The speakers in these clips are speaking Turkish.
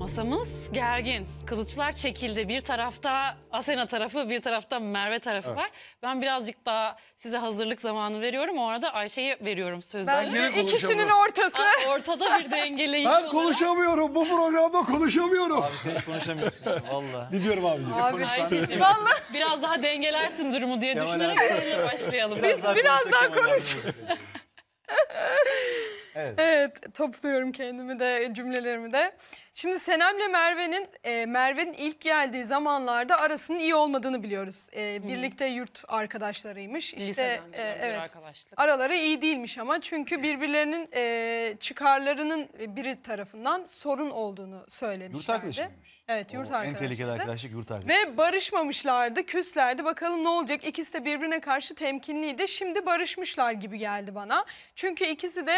Masamız gergin. Kılıçlar çekildi. Bir tarafta Asena tarafı, bir tarafta Merve tarafı Evet. var. Ben birazcık daha size hazırlık zamanı veriyorum. O arada Ayşe'ye veriyorum Ben ikisinin ortası. Aa, Ortada bir dengeleyici Ben olarak- konuşamıyorum. Bu programda konuşamıyorum. Abi sen konuşamıyorsun valla. Gidiyorum abicim. Abi Ayşe'cim Vallahi biraz daha dengelersin durumu diye Kemal düşünerek başlayalım. Biz biraz daha konuş. evet. evet topluyorum kendimi de cümlelerimi de. Şimdi Senem'le Merve'nin e, Merve'nin ilk geldiği zamanlarda arasının iyi olmadığını biliyoruz. E, birlikte yurt arkadaşlarıymış. İşte e, evet. Arkadaşlık. Araları iyi değilmiş ama çünkü birbirlerinin e, çıkarlarının biri tarafından sorun olduğunu söylemişlerdi. Yurt arkadaşı Evet, yurt o, arkadaşı. En tehlikeli arkadaşlık yurt arkadaşı. Ve barışmamışlardı, küslerdi. Bakalım ne olacak? İkisi de birbirine karşı temkinliydi. Şimdi barışmışlar gibi geldi bana. Çünkü ikisi de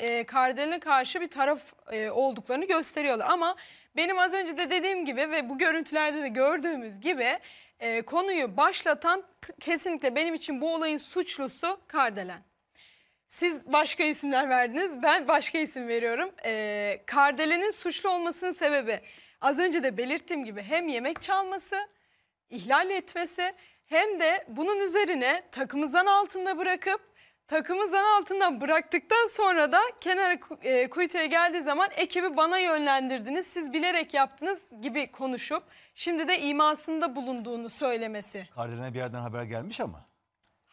e, e, Kardelen'e karşı bir taraf e, olduklarını gösteriyorlar. Ama benim az önce de dediğim gibi ve bu görüntülerde de gördüğümüz gibi e, konuyu başlatan kesinlikle benim için bu olayın suçlusu Kardelen. Siz başka isimler verdiniz. Ben başka isim veriyorum. Ee, Kardelen'in suçlu olmasının sebebi az önce de belirttiğim gibi hem yemek çalması, ihlal etmesi hem de bunun üzerine takımızdan altında bırakıp takımı zan altından bıraktıktan sonra da kenara e, kuytuya geldiği zaman ekibi bana yönlendirdiniz, siz bilerek yaptınız gibi konuşup şimdi de imasında bulunduğunu söylemesi. Kardelen bir yerden haber gelmiş ama.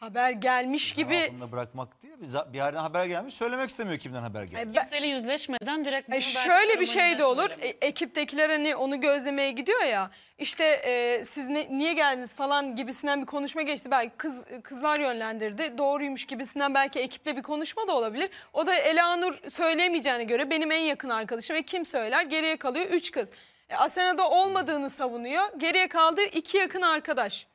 Haber gelmiş gibi. Altında bırakmak değil bir yerden haber gelmiş söylemek istemiyor kimden haber gelmiş. Kimseyle yüzleşmeden direkt bunu e, Şöyle bir şey de olur e, ekiptekiler hani onu gözlemeye gidiyor ya İşte e, siz ne, niye geldiniz falan gibisinden bir konuşma geçti. Belki kız kızlar yönlendirdi doğruymuş gibisinden belki ekiple bir konuşma da olabilir. O da Elanur söyleyemeyeceğine göre benim en yakın arkadaşım ve kim söyler geriye kalıyor Üç kız. E, Asena'da olmadığını savunuyor geriye kaldı iki yakın arkadaş.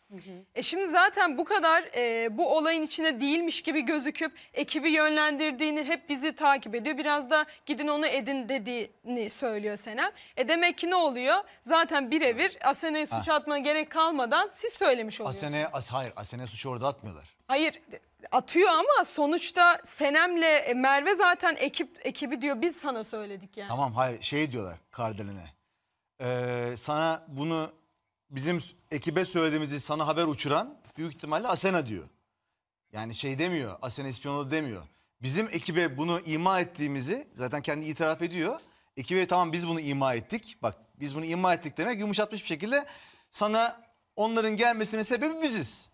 E şimdi zaten bu kadar e, bu olayın içine değilmiş gibi gözüküp ekibi yönlendirdiğini hep bizi takip ediyor. Biraz da gidin onu edin dediğini söylüyor Senem. E demek ki ne oluyor? Zaten birebir Asena'ya suç atmaya gerek kalmadan siz söylemiş oluyorsunuz. Asene, as, hayır Asene suçu orada atmıyorlar. Hayır atıyor ama sonuçta Senem'le e, Merve zaten ekip ekibi diyor biz sana söyledik yani. Tamam hayır şey diyorlar Kardelen'e. Ee, sana bunu bizim ekibe söylediğimizi sana haber uçuran büyük ihtimalle Asena diyor. Yani şey demiyor. Asena ispiyonladı demiyor. Bizim ekibe bunu ima ettiğimizi zaten kendi itiraf ediyor. Ekibe tamam biz bunu ima ettik. Bak biz bunu ima ettik demek yumuşatmış bir şekilde sana onların gelmesinin sebebi biziz.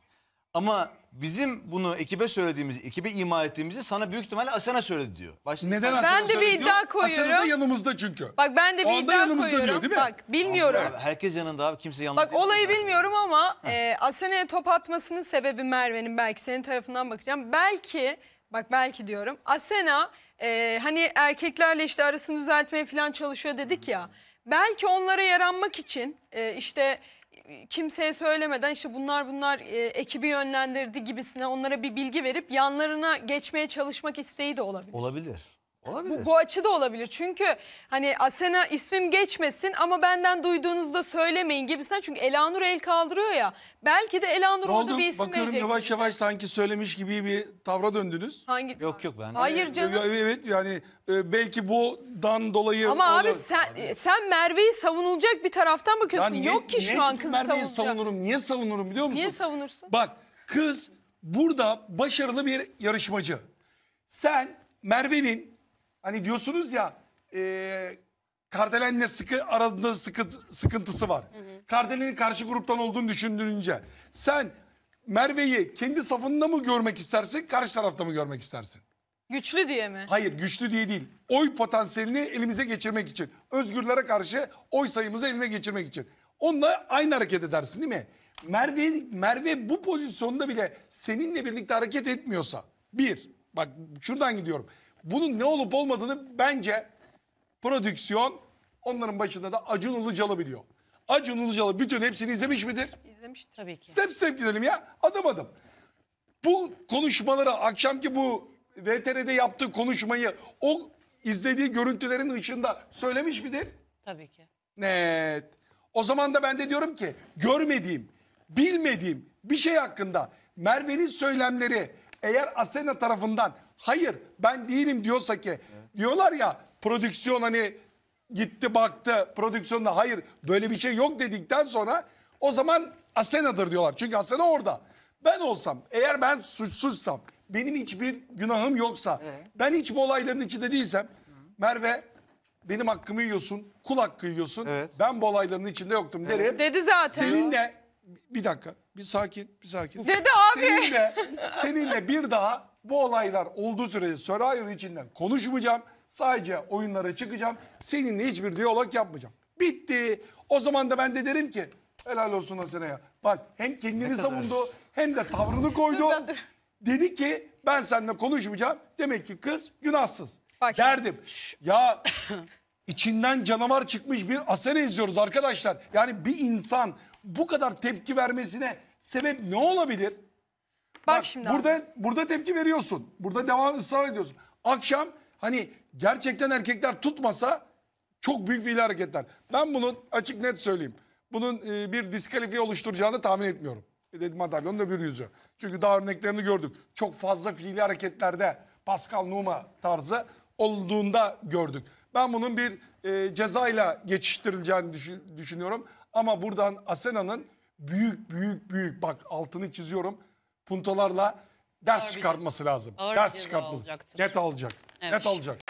Ama Bizim bunu ekibe söylediğimiz, ekibe ima ettiğimizi sana büyük ihtimalle Asena söyledi diyor. Başta Neden Asena söyledi? Ben de bir söyledi diyor? iddia koyuyorum. Asena da yanımızda çünkü. Bak ben de bir Onda iddia yanımızda koyuyorum. diyor, değil mi? Bak bilmiyorum. Abi, herkes yanında abi kimse yalnız Bak olayı bilmiyorum ama e, Asena'ya top atmasının sebebi Merve'nin belki senin tarafından bakacağım. Belki bak belki diyorum Asena e, hani erkeklerle işte arasını düzeltmeye falan çalışıyor dedik ya. Hmm. Belki onlara yaranmak için e, işte kimseye söylemeden işte bunlar bunlar e, ekibi yönlendirdi gibisine onlara bir bilgi verip yanlarına geçmeye çalışmak isteği de olabilir. Olabilir. Olabilir. Bu, bu açı da olabilir. Çünkü hani Asena ismim geçmesin ama benden duyduğunuzda söylemeyin gibisinden. Çünkü Elanur el kaldırıyor ya. Belki de Elanur ne oldu? bir isim Bakıyorum verecek. yavaş yavaş sanki söylemiş gibi bir tavra döndünüz. Hangi? Yok yok ben. Hayır ee, canım. Ya, Evet yani e, belki bu dan dolayı... Ama abi sen e, sen Merve'yi savunulacak bir taraftan bakıyorsun. Yani Yok ki şu an kız Merve'yi savunurum. Niye savunurum biliyor musun? Niye savunursun? Bak kız burada başarılı bir yarışmacı. Sen Merve'nin Hani diyorsunuz ya e, Kardelen'le sıkı arasında sıkı, sıkıntısı var. Kardelen'in karşı gruptan olduğunu düşündüğünce sen Merve'yi kendi safında mı görmek istersin, karşı tarafta mı görmek istersin? Güçlü diye mi? Hayır, güçlü diye değil. Oy potansiyelini elimize geçirmek için. Özgürlere karşı oy sayımızı elime geçirmek için. Onunla aynı hareket edersin değil mi? Merve, Merve bu pozisyonda bile seninle birlikte hareket etmiyorsa. Bir, bak şuradan gidiyorum. Bunun ne olup olmadığını bence prodüksiyon onların başında da Acun Ilıcalı biliyor. Acun Ilıcalı bütün hepsini izlemiş midir? İzlemiş tabii ki. Step step gidelim ya adım adım. Bu konuşmalara akşamki bu VTR'de yaptığı konuşmayı o izlediği görüntülerin ışığında söylemiş midir? Tabii ki. Net. O zaman da ben de diyorum ki görmediğim, bilmediğim bir şey hakkında Merve'nin söylemleri eğer Asena tarafından Hayır ben değilim diyorsa ki diyorlar ya prodüksiyon hani gitti baktı prodüksiyonda hayır böyle bir şey yok dedikten sonra o zaman Asena'dır diyorlar. Çünkü Asena orada. Ben olsam eğer ben suçsuzsam benim hiçbir günahım yoksa ben hiç bu olayların içinde değilsem Merve benim hakkımı yiyorsun kulak kıyıyorsun, Evet. ben bu olayların içinde yoktum derim. Dedi zaten. Seninle bir dakika bir sakin bir sakin. Dedi abi. Seninle, seninle bir daha bu olaylar olduğu sürece Survivor içinden konuşmayacağım. Sadece oyunlara çıkacağım. Seninle hiçbir diyalog yapmayacağım. Bitti. O zaman da ben de derim ki helal olsun Hasan'a ya. Bak hem kendini savundu hem de tavrını koydu. Dur, dur. Dedi ki ben seninle konuşmayacağım. Demek ki kız günahsız. Bak. Derdim. Ya içinden canavar çıkmış bir Asena izliyoruz arkadaşlar. Yani bir insan bu kadar tepki vermesine sebep ne olabilir? Bak, Bak şimdi burada abi. burada tepki veriyorsun. Burada devam ısrar ediyorsun. Akşam hani gerçekten erkekler tutmasa çok büyük bir hareketler. Ben bunu açık net söyleyeyim. Bunun e, bir diskalifiye oluşturacağını tahmin etmiyorum. E dedim madalyonun bir yüzü. Çünkü daha örneklerini gördük. Çok fazla fiili hareketlerde Pascal Numa tarzı olduğunda gördük. Ben bunun bir e, cezayla geçiştirileceğini düşün, düşünüyorum. Ama buradan Asena'nın büyük büyük büyük bak altını çiziyorum Puntolarla ders Ağır çıkartması şey. lazım. Ağır ders ceza çıkartması. alacaktır. Net alacak. Evet. Net alacak.